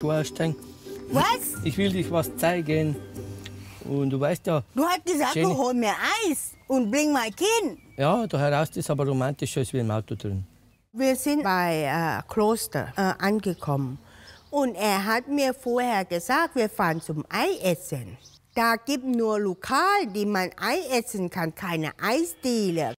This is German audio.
Du hast Schorstein. Was? Ich will dich was zeigen. Und du weißt ja. Du hast gesagt, Jenny, hol mir Eis und bring mein Kind. Ja, da heraus ist aber romantischer als wie im Auto drin. Wir sind bei äh, Kloster äh, angekommen. Und er hat mir vorher gesagt, wir fahren zum Ei essen. Da gibt nur Lokal, die man Ei essen kann, keine Eisdiele.